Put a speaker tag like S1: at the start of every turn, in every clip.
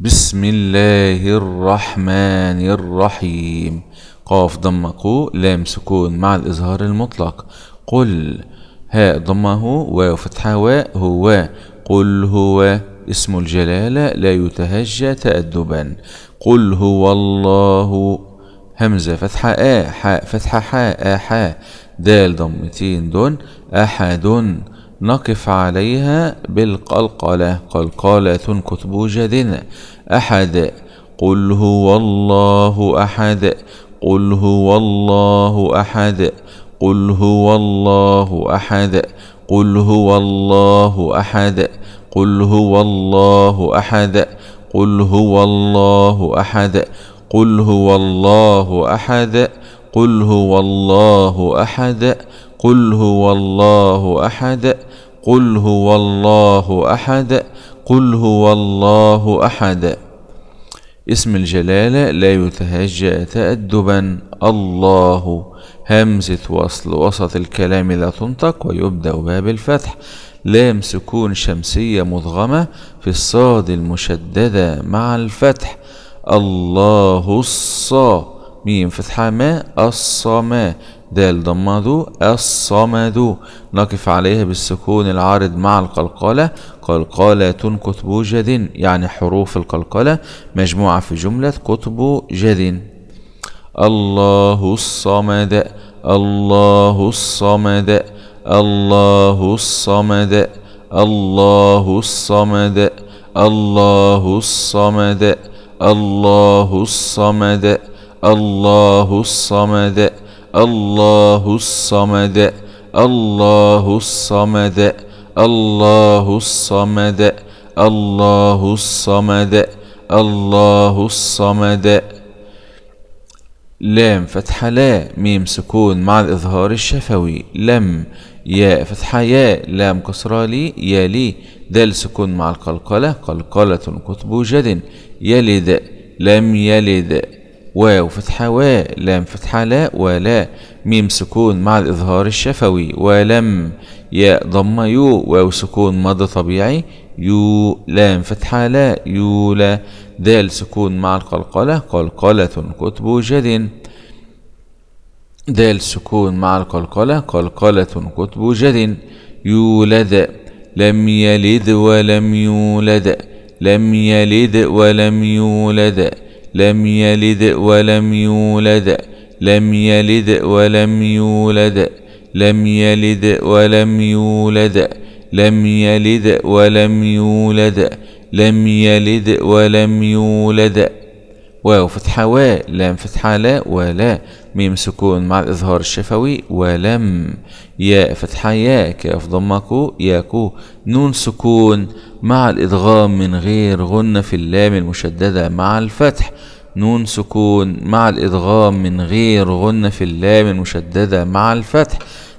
S1: بسم الله الرحمن الرحيم قاف ضم قو لام سكون مع الإظهار المطلق قل هاء ضمه واو فتحة واء هو قل هو اسم الجلالة لا يتهجى تأدبا قل هو الله همزة فتحة آ حاء فتحة حاء آحا دال ضمتين دون أحد نقف عليها بالقلقلة قلقلة كتب كتبوجة أحد قل هو الله أحد قل هو الله أحد قل هو الله أحد قل هو الله أحد قل هو الله أحد قل هو الله أحد قل هو الله أحد قل هو الله أحد قل هو الله احد قل هو الله احد قل هو الله احد اسم الجلالة لا يتهجأ تأدبا الله همزة وصل وسط الكلام لا تنطق ويبدأ باب الفتح لام سكون شمسية مضغمة في الصاد المشددة مع الفتح الله الصا ميم فتحة ما الصماء دال ضمه الصمد نقف عليها بالسكون العارض مع القلقلة قلقلة كتب جد يعني حروف القلقلة مجموعة في جملة كتب جد الله الصمد الله الصمد الله الصمد الله الصمد الله الصمد الله الصمد الله الصمد الله الصمد الله الصمد الله الصمد الله الصمد الله الصمد لام فتحة لا ميم سكون مع الإظهار الشفوي لم ياء فتحة يا لام كسرى لي يا لي دال سكون مع القلقلة قلقلة قطب جد يلد لم يلد واو فتحة و لام فتحة لا ولا ميم سكون مع الإظهار الشفوي ولم ياء ضم يو واو سكون مضى طبيعي يو لام فتحة لا يولا دال سكون مع القلقلة قلقلة كتب جد دال سكون مع القلقلة قلقلة كتب جد يولد لم يلد ولم يولد لم يلد ولم يولد لم يلد ولم يولد لم يلد ولم يولد لم يلد ولم يولد لم يلد ولم يولد لم يلد ولم يولد واو فتحة و لام فتحة لا ولا ميم سكون مع الإظهار الشفوي ولم ياء فتحة يا كاف ضمكو ياكو نون سكون مع الإدغام من غير غنة في اللام المشددة مع الفتح نون سكون مع الإدغام من غير غنة في اللام المشددة مع الفتح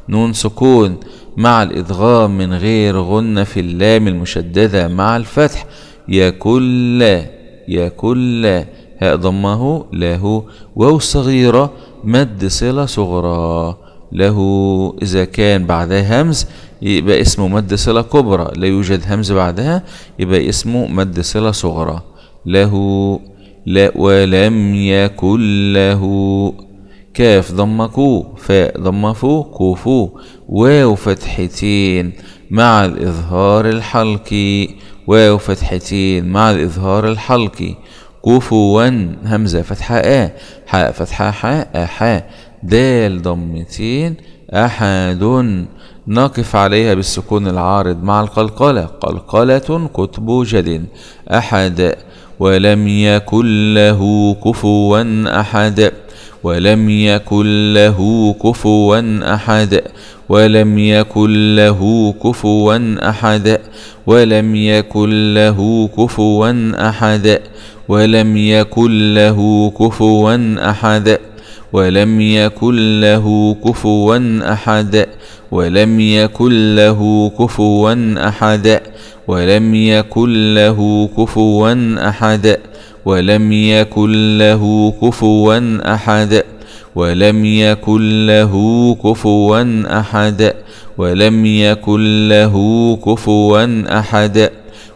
S1: نون سكون مع الإدغام من غير غنة في اللام المشددة مع الفتح يا كل يا كل هاء ضمه له واو صغيرة مد صلة صغرى له إذا كان بعدها همز يبقى اسمه مد صلة كبرى لا يوجد همز بعدها يبقى اسمه مد صلة صغرى له لا ولم يكن له كاف ضم كو فاء ضم فو كو فو واو فتحتين مع الإظهار الحلقي واو فتحتين مع الإظهار الحلقي كفوا همزة فتحة آ حاء فتحة حاء أحا دال ضمتين أحد نقف عليها بالسكون العارض مع القلقلة قلقلة كتب جد أحد ولم يكن له كفوا أحد ولم يكن له كفوا أحد ولم يكن له كفوا أحد ولم يكن له كفوا أحد ولم يكن له كفوا أحد ولم يكن له كفوا أحد ولم يكن له كفوا أحد ولم يكن له كفوا أحد ولم يكن له كفوا أحد ولم يكن له كفوا أحد ولم يكن له كفوا أحد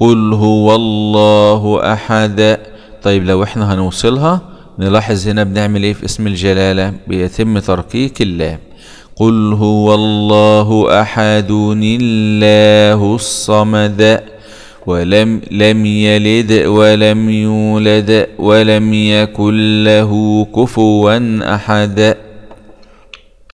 S1: قل هو الله أحد طيب لو احنا هنوصلها نلاحظ هنا بنعمل ايه في اسم الجلالة بيتم تركيك اللام قل هو الله أحد الله الصمد ولم لم يلد ولم يولد ولم يكن له كفوا أحد